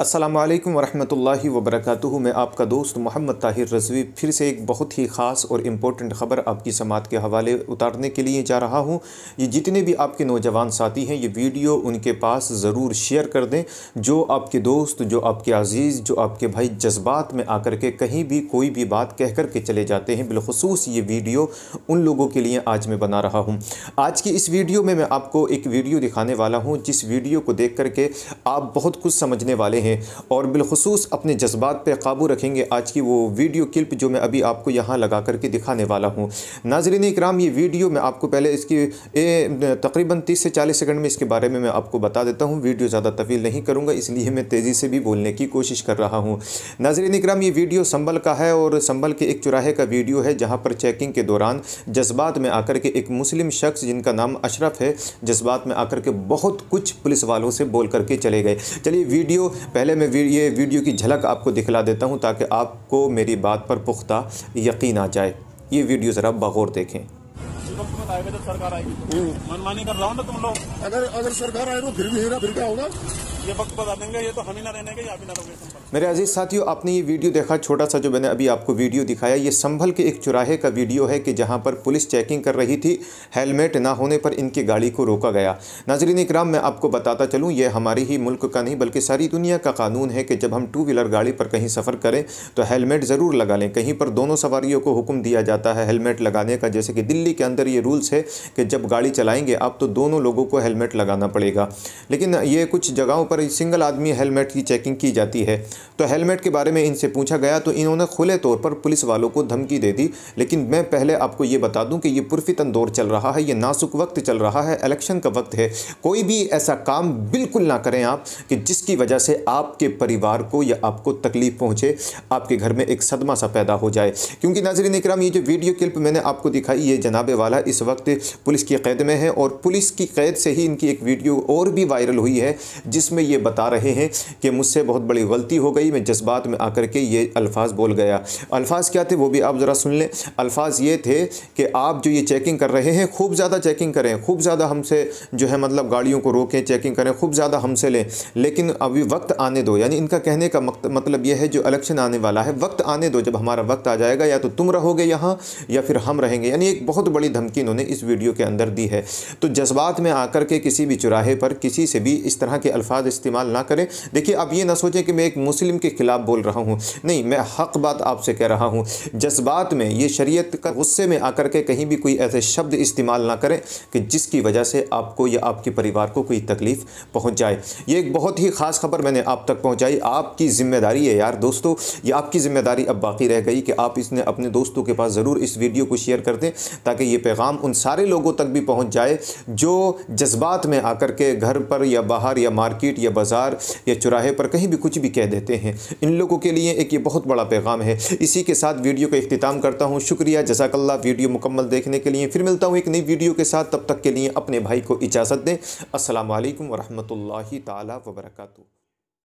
अस्सलाम वालेकुम वरहमतुल्लाहि वबरकatuह मैं आपका दोस्त मोहम्मद ताहिर रजवी फिर से एक बहुत ही ख़ास और इम्पोर्टेंट ख़बर आपकी समात के हवाले उतारने के लिए जा रहा हूँ ये जितने भी आपके नौजवान साथी हैं ये वीडियो उनके पास ज़रूर शेयर कर दें जो आपके दोस्त जो आपके अज़ीज़ जो आपके भाई जज्बात में आकर के कहीं भी कोई भी बात कह कर के चले जाते हैं बिलखसूस ये वीडियो उन लोगों के लिए आज मैं बना रहा हूँ आज की इस वीडियो में मैं आपको एक वीडियो दिखाने वाला हूँ जिस वीडियो को देख करके आप बहुत कुछ समझने वाले हैं हैं और बिलखसूस अपने जज्बात पर काबू रखेंगे आज की वो वीडियो क्लिप जो मैं अभी आपको यहाँ लगा करके दिखाने वाला हूँ नाजरीन इक्राम ये वीडियो मैं आपको पहले इसकी तकरीबन तीस से चालीस सेकेंड में इसके बारे में मैं आपको बता देता हूँ वीडियो ज़्यादा तवील नहीं करूँगा इसलिए मैं तेज़ी से भी बोलने की कोशिश कर रहा हूँ नाजरीन इक्राम ये वीडियो संबल का है और संभल के एक चुराहे का वीडियो है जहाँ पर चेकिंग के दौरान जज्बात में आकर के एक मुस्लिम शख्स जिनका नाम अशरफ है जज्बात में आकर के बहुत कुछ पुलिस वालों से बोल करके चले गए चलिए वीडियो पहले मैं ये वीडियो की झलक आपको दिखला देता हूँ ताकि आपको मेरी बात पर पुख्ता यकीन आ जाए ये वीडियो ज़रा बगौर देखें आएगा जब सरकार आएगी हम्म। मनमानी कर रहा हूँ ना तुम लोग अगर अगर सरकार आएगा तो फिर भी फिर क्या होगा ये वक्त बता देंगे ये तो हम ही ना रहने के या भी ना रहोगे मेरे अजीज साथियों आपने ये वीडियो देखा छोटा सा जो मैंने अभी आपको वीडियो दिखाया ये संभल के एक चुराहे का वीडियो है कि जहां पर पुलिस चेकिंग कर रही थी हेलमेट ना होने पर इनकी गाड़ी को रोका गया नाजरीन इकराम मैं आपको बताता चलूं ये हमारे ही मुल्क का नहीं बल्कि सारी दुनिया का कानून है कि जब हम टू व्हीलर गाड़ी पर कहीं सफ़र करें तो हेलमेट ज़रूर लगा लें कहीं पर दोनों सवारी को हुक्म दिया जाता है हेलमेट लगाने का जैसे कि दिल्ली के अंदर ये रूल रूल्स है कि जब गाड़ी चलाएंगे आप तो दोनों लोगों को हेलमेट लगाना पड़ेगा लेकिन ये कुछ जगहों पर सिंगल आदमी हेलमेट की चेकिंग की जाती है तो हेलमेट के बारे में इनसे पूछा गया तो इन्होंने खुले तौर पर पुलिस वालों को धमकी दे दी लेकिन मैं पहले आपको ये बता दूं कि ये पुरफितन दौर चल रहा है ये नासुक वक्त चल रहा है इलेक्शन का वक्त है कोई भी ऐसा काम बिल्कुल ना करें आप कि जिसकी वजह से आपके परिवार को या आपको तकलीफ पहुँचे आपके घर में एक सदमा सा पैदा हो जाए क्योंकि नाजरीन इक्राम ये जो वीडियो क्लिप मैंने आपको दिखाई ये जनाबे वाला इस वक्त पुलिस की कैद में है और पुलिस की कैद से ही इनकी एक वीडियो और भी वायरल हुई है जिसमें ये बता रहे हैं कि मुझसे बहुत बड़ी गलती हो गई मैं जज्बात में आकर के ये अल्फाज बोल गया अल्फाज क्या थे वो भी आप ज़रा सुन लें अल्फाज ये थे कि आप जो ये चेकिंग कर रहे हैं खूब ज़्यादा चेकिंग करें खूब ज़्यादा हमसे जो है मतलब गाड़ियों को रोकें चेकिंग करें खूब ज़्यादा हमसे लें लेकिन अभी वक्त आने दो यानी इनका कहने का मतलब यह है जो इलेक्शन आने वाला है वक्त आने दो जब हमारा वक्त आ जाएगा या तो तुम रहोगे यहाँ या फिर हम रहेंगे यानी एक बहुत बड़ी धमकी इन्होंने उन्होंने इस वीडियो के अंदर दी है तो जज्बात में आकर के किसी भी चुराहे पर किसी से भी इस तरह के अल्फाज इस्तेमाल ना करें देखिए आप ये ना सोचें कि मैं एक मुस्लिम के ख़िलाफ़ बोल रहा हूँ नहीं मैं हक बात आपसे कह रहा हूँ जज्बात में ये शरीयत का गुस्से में आकर के कहीं भी कोई ऐसे शब्द इस्तेमाल ना करें कि जिसकी वजह से आपको या आपके परिवार को कोई तकलीफ़ पहुँच जाए ये एक बहुत ही ख़ास खबर मैंने आप तक पहुँचाई आपकी ज़िम्मेदारी है यार दोस्तों ये आपकी ज़िम्मेदारी अब बाकी रह गई कि आप इसने अपने दोस्तों के पास ज़रूर इस वीडियो को शेयर कर दें ताकि ये पैगाम उन सारे लोगों तक भी पहुंच जाए जो जज्बात में आकर के घर पर या बाहर या मार्केट या बाज़ार या चुराहे पर कहीं भी कुछ भी कह देते हैं इन लोगों के लिए एक ये बहुत बड़ा पैगाम है इसी के साथ वीडियो का अख्ताम करता हूँ शुक्रिया जजाकल्ला वीडियो मुकम्मल देखने के लिए फिर मिलता हूँ एक नई वीडियो के साथ तब तक के लिए अपने भाई को इजाज़त दें असल वरहमल तबरकू